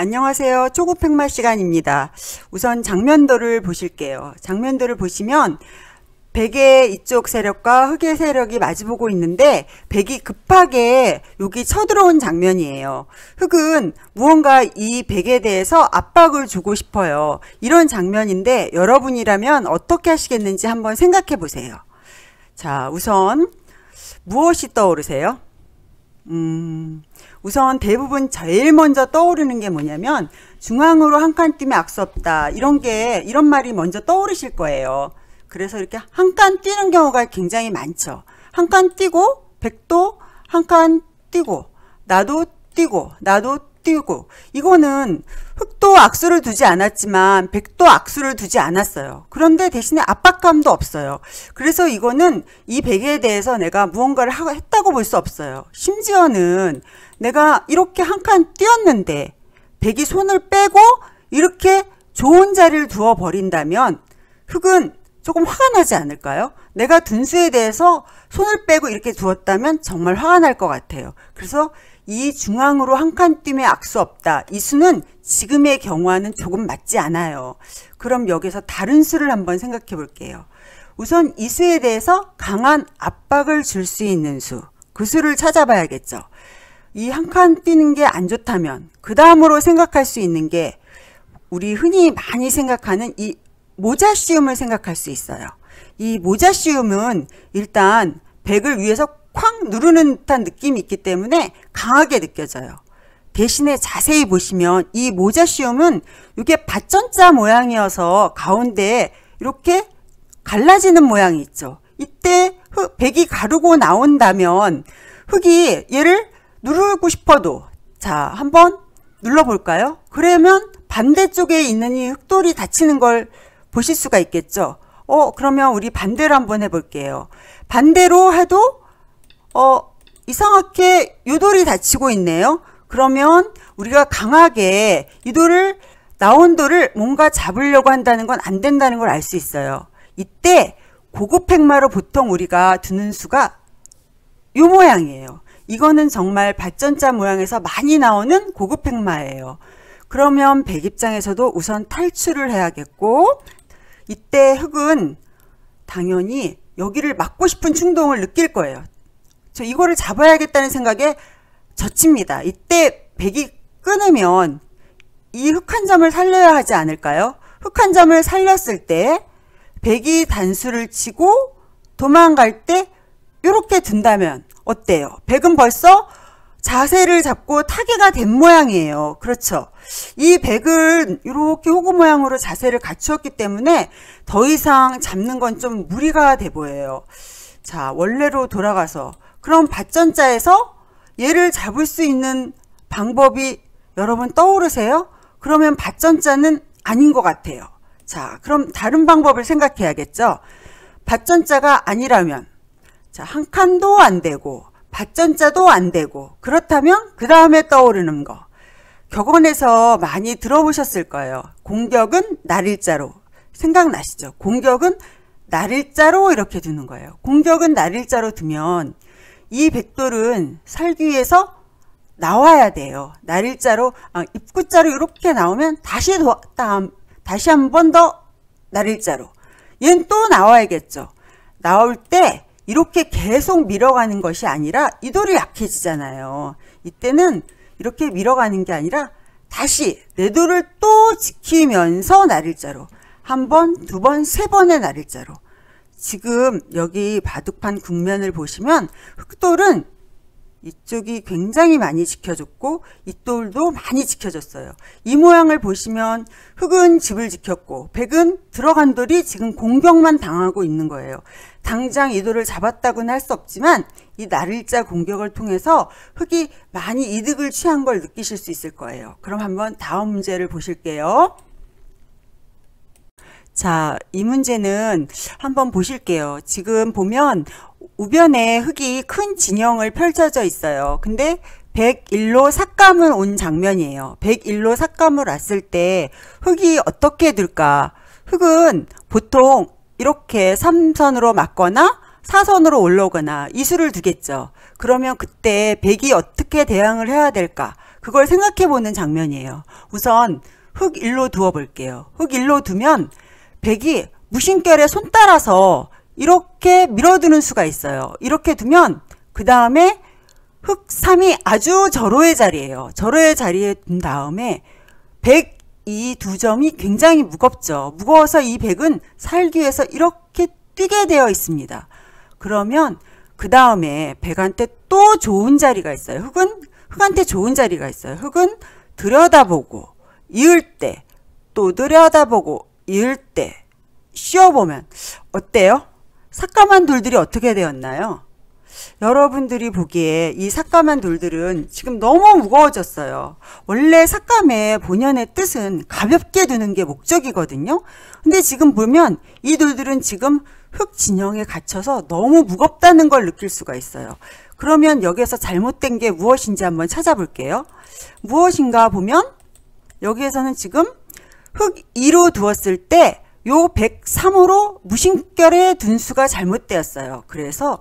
안녕하세요. 초고팽말 시간입니다. 우선 장면도를 보실게요. 장면도를 보시면 백의 이쪽 세력과 흑의 세력이 마주보고 있는데 백이 급하게 여기 쳐들어온 장면이에요. 흑은 무언가 이 백에 대해서 압박을 주고 싶어요. 이런 장면인데 여러분이라면 어떻게 하시겠는지 한번 생각해 보세요. 자, 우선 무엇이 떠오르세요? 음... 우선 대부분 제일 먼저 떠오르는 게 뭐냐면 중앙으로 한 칸 뛰면 악수없다 이런 게 이런 말이 먼저 떠오르실 거예요. 그래서 이렇게 한 칸 뛰는 경우가 굉장히 많죠. 한 칸 뛰고 백도 한 칸 뛰고 나도 뛰고 나도 띄고 이거는 흑도 악수를 두지 않았지만 백도 악수를 두지 않았어요. 그런데 대신에 압박감도 없어요. 그래서 이거는 이 백에 대해서 내가 무언가를 하, 했다고 볼 수 없어요. 심지어는 내가 이렇게 한 칸 뛰었는데 백이 손을 빼고 이렇게 좋은 자리를 두어 버린다면 흑은 조금 화가 나지 않을까요? 내가 둔수에 대해서 손을 빼고 이렇게 두었다면 정말 화가 날 것 같아요. 그래서 이 중앙으로 한칸 뜸에 악수 없다. 이 수는 지금의 경우와는 조금 맞지 않아요. 그럼 여기서 다른 수를 한번 생각해 볼게요. 우선 이 수에 대해서 강한 압박을 줄 수 있는 수. 그 수를 찾아봐야겠죠. 이 한 칸 뛰는 게 안 좋다면 그 다음으로 생각할 수 있는 게 우리 흔히 많이 생각하는 이 모자시움을 생각할 수 있어요. 이 모자시움은 일단 100을 위해서 쾅 누르는 듯한 느낌이 있기 때문에 강하게 느껴져요. 대신에 자세히 보시면 이 모자 시움은 이게 밭전자 모양이어서 가운데 이렇게 갈라지는 모양이 있죠. 이때 흙, 백이 가르고 나온다면 흙이 얘를 누르고 싶어도 자 한번 눌러볼까요? 그러면 반대쪽에 있는 이 흙돌이 닫히는 걸 보실 수가 있겠죠. 어 그러면 우리 반대로 한번 해볼게요. 반대로 해도 어, 이상하게 유돌이 다치고 있네요. 그러면 우리가 강하게 유돌을 나온돌을 뭔가 잡으려고 한다는 건 안 된다는 걸 알 수 있어요. 이때 고급 행마로 보통 우리가 두는 수가 이 모양이에요. 이거는 정말 발전자 모양에서 많이 나오는 고급 행마예요. 그러면 백 입장에서도 우선 탈출을 해야겠고 이때 흑은 당연히 여기를 막고 싶은 충동을 느낄 거예요. 저 이거를 잡아야겠다는 생각에 젖힙니다. 이때 백이 끊으면 이흑한 점을 살려야 하지 않을까요? 흑한 점을 살렸을 때 백이 단수를 치고 도망갈 때 이렇게 둔다면 어때요? 백은 벌써 자세를 잡고 타개가 된 모양이에요. 그렇죠. 이 백은 이렇게 호구 모양으로 자세를 갖추었기 때문에 더 이상 잡는 건 좀 무리가 돼 보여요. 자, 원래로 돌아가서 그럼 밭전자에서 얘를 잡을 수 있는 방법이 여러분 떠오르세요? 그러면 밭전자는 아닌 것 같아요. 자, 그럼 다른 방법을 생각해야겠죠? 밭전자가 아니라면 자, 한 칸도 안 되고 밭전자도 안 되고 그렇다면 그 다음에 떠오르는 거 격언에서 많이 들어보셨을 거예요. 공격은 날일자로 생각나시죠? 공격은 날일자로 이렇게 두는 거예요. 공격은 날일자로 두면 이 백돌은 살기 위해서 나와야 돼요. 날일자로 아, 입구자로 이렇게 나오면 다시 도, 다음, 다시 한 번 더 날일자로 얘는 또 나와야겠죠. 나올 때 이렇게 계속 밀어가는 것이 아니라 이 돌이 약해지잖아요. 이때는 이렇게 밀어가는 게 아니라 다시 내 돌을 또 지키면서 날일자로 한 번, 두 번, 세 번의 날일자로 지금 여기 바둑판 국면을 보시면 흑돌은 이쪽이 굉장히 많이 지켜줬고 이돌도 많이 지켜줬어요. 이 모양을 보시면 흑은 집을 지켰고 백은 들어간 돌이 지금 공격만 당하고 있는 거예요. 당장 이 돌을 잡았다고는 할 수 없지만 이 날일자 공격을 통해서 흑이 많이 이득을 취한 걸 느끼실 수 있을 거예요. 그럼 한번 다음 문제를 보실게요. 자, 이 문제는 한번 보실게요. 지금 보면 우변에 흙이 큰 진영을 펼쳐져 있어요. 근데 101로 삭감을 온 장면이에요. 101로 삭감을 왔을 때 흙이 어떻게 들까? 흙은 보통 이렇게 3선으로 맞거나 4선으로 올라오거나 이수를 두겠죠. 그러면 그때 백이 어떻게 대항을 해야 될까? 그걸 생각해 보는 장면이에요. 우선 흙 1로 두어 볼게요. 흙 1로 두면 백이 무심결에 손 따라서 이렇게 밀어두는 수가 있어요. 이렇게 두면 그 다음에 흑삼이 아주 절호의 자리예요. 절호의 자리에 둔 다음에 백 이 두 점이 굉장히 무겁죠. 무거워서 이 백은 살기 위해서 이렇게 뛰게 되어 있습니다. 그러면 그 다음에 백한테 또 좋은 자리가 있어요. 흑은 흑한테 좋은 자리가 있어요. 흑은 들여다보고 이을 때 또 들여다보고 이을 때 씌워보면 어때요? 삭감한 돌들이 어떻게 되었나요? 여러분들이 보기에 이 삭감한 돌들은 지금 너무 무거워졌어요. 원래 삭감의 본연의 뜻은 가볍게 두는 게 목적이거든요. 근데 지금 보면 이 돌들은 지금 흙 진영에 갇혀서 너무 무겁다는 걸 느낄 수가 있어요. 그러면 여기에서 잘못된 게 무엇인지 한번 찾아볼게요. 무엇인가 보면 여기에서는 지금 흙 2로 두었을 때 요 103호로 무심결에 둔수가 잘못되었어요. 그래서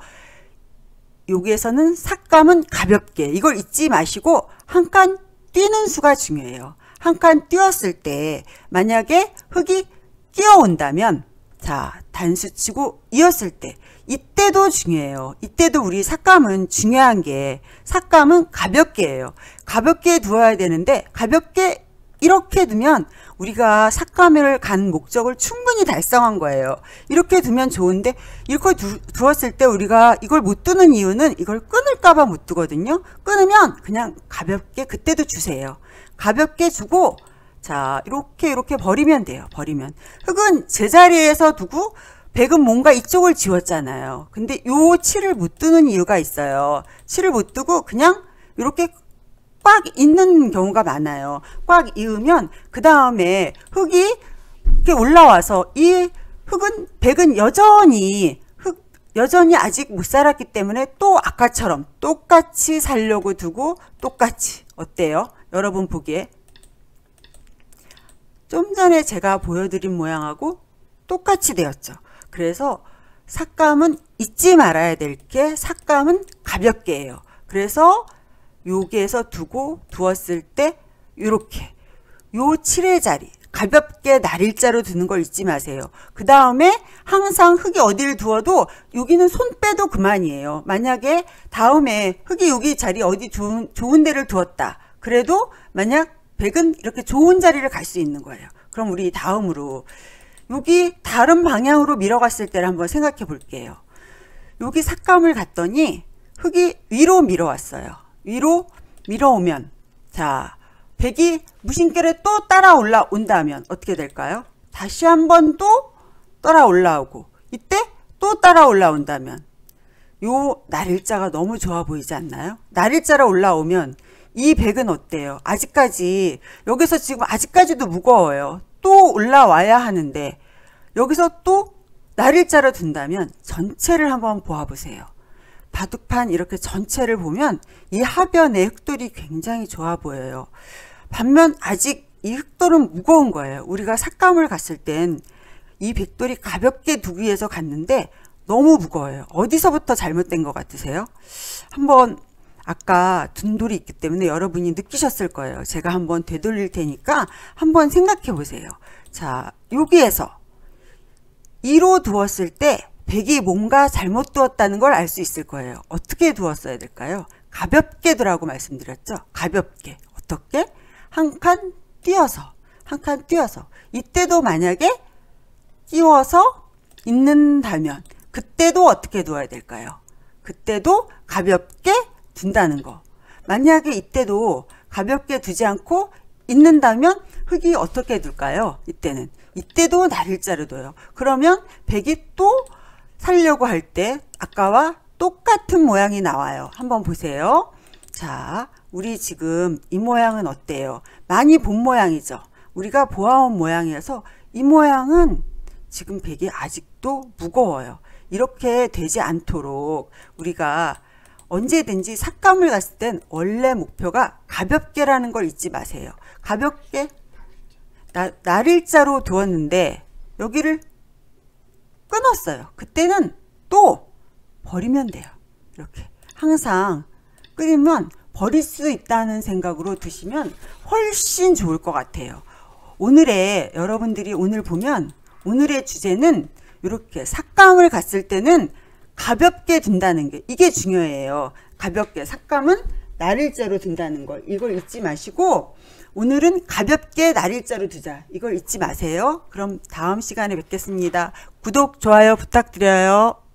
여기에서는 삭감은 가볍게 이걸 잊지 마시고 한 칸 뛰는 수가 중요해요. 한 칸 뛰었을 때 만약에 흙이 뛰어온다면 자 단수치고 이었을 때 이때도 중요해요. 이때도 우리 삭감은 중요한 게 삭감은 가볍게 해요. 가볍게 두어야 되는데 가볍게 이렇게 두면 우리가 삭감을 간 목적을 충분히 달성한 거예요. 이렇게 두면 좋은데 이렇게 두, 두었을 때 우리가 이걸 못 두는 이유는 이걸 끊을까봐 못 두거든요. 끊으면 그냥 가볍게 그때도 주세요. 가볍게 주고 자 이렇게 이렇게 버리면 돼요. 버리면 흙은 제자리에서 두고 백은 뭔가 이쪽을 지웠잖아요. 근데 요 칠을 못 두는 이유가 있어요. 칠을 못 두고 그냥 이렇게 꽉 있는 경우가 많아요. 꽉 이으면 그 다음에 흙이 이렇게 올라와서 이 흙은 백은 여전히 흙 여전히 아직 못 살았기 때문에 또 아까처럼 똑같이 살려고 두고 똑같이 어때요? 여러분 보기에 좀 전에 제가 보여드린 모양하고 똑같이 되었죠. 그래서 삭감은 잊지 말아야 될 게 삭감은 가볍게 해요. 그래서 여기에서 두고 두었을 때이렇게요 7의 자리 가볍게 날일자로 두는 걸 잊지 마세요. 그 다음에 항상 흙이 어디를 두어도 여기는 손 빼도 그만이에요. 만약에 다음에 흙이 여기 자리 어디 좋은, 좋은 데를 두었다. 그래도 만약 백은 이렇게 좋은 자리를 갈 수 있는 거예요. 그럼 우리 다음으로 여기 다른 방향으로 밀어갔을 때를 한번 생각해 볼게요. 여기 삭감을 갔더니 흙이 위로 밀어왔어요. 위로 밀어오면 자백이 무심결에 또 따라 올라온다면 어떻게 될까요? 다시 한번 또 따라 올라오고 이때 또 따라 올라온다면 요 날일자가 너무 좋아 보이지 않나요? 날일자로 올라오면 이백은 어때요? 아직까지 여기서 지금 아직까지도 무거워요. 또 올라와야 하는데 여기서 또 날일자로 든다면 전체를 한번 보아보세요. 바둑판 이렇게 전체를 보면 이 하변의 흙돌이 굉장히 좋아 보여요. 반면 아직 이 흙돌은 무거운 거예요. 우리가 삭감을 갔을 땐 이 백돌이 가볍게 두기 위해서 갔는데 너무 무거워요. 어디서부터 잘못된 것 같으세요? 한번 아까 둔돌이 있기 때문에 여러분이 느끼셨을 거예요. 제가 한번 되돌릴 테니까 한번 생각해 보세요. 자, 여기에서 2로 두었을 때 백이 뭔가 잘못 두었다는 걸 알 수 있을 거예요. 어떻게 두었어야 될까요? 가볍게 두라고 말씀드렸죠. 가볍게. 어떻게? 한 칸 띄어서. 한 칸 띄어서. 이때도 만약에 띄워서 있는다면 그때도 어떻게 두어야 될까요? 그때도 가볍게 둔다는 거. 만약에 이때도 가볍게 두지 않고 있는다면 흙이 어떻게 둘까요? 이때는. 이때도 날일자를 둬요. 그러면 백이 또 살려고 할 때 아까와 똑같은 모양이 나와요. 한번 보세요. 자, 우리 지금 이 모양은 어때요? 많이 본 모양이죠. 우리가 보아온 모양이어서 이 모양은 지금 백이 아직도 무거워요. 이렇게 되지 않도록 우리가 언제든지 삭감을 갔을 땐 원래 목표가 가볍게라는 걸 잊지 마세요. 가볍게 나, 날일자로 두었는데 여기를 끊었어요. 그때는 또 버리면 돼요. 이렇게 항상 끊이면 버릴 수 있다는 생각으로 드시면 훨씬 좋을 것 같아요. 오늘의 여러분들이 오늘 보면 오늘의 주제는 이렇게 삭감을 갔을 때는 가볍게 든다는 게 이게 중요해요. 가볍게 삭감은 나를 자로 든다는 걸 이걸 잊지 마시고 오늘은 가볍게 날 일자로 두자. 이걸 잊지 마세요. 그럼 다음 시간에 뵙겠습니다. 구독, 좋아요 부탁드려요.